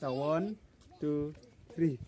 So one, two, three.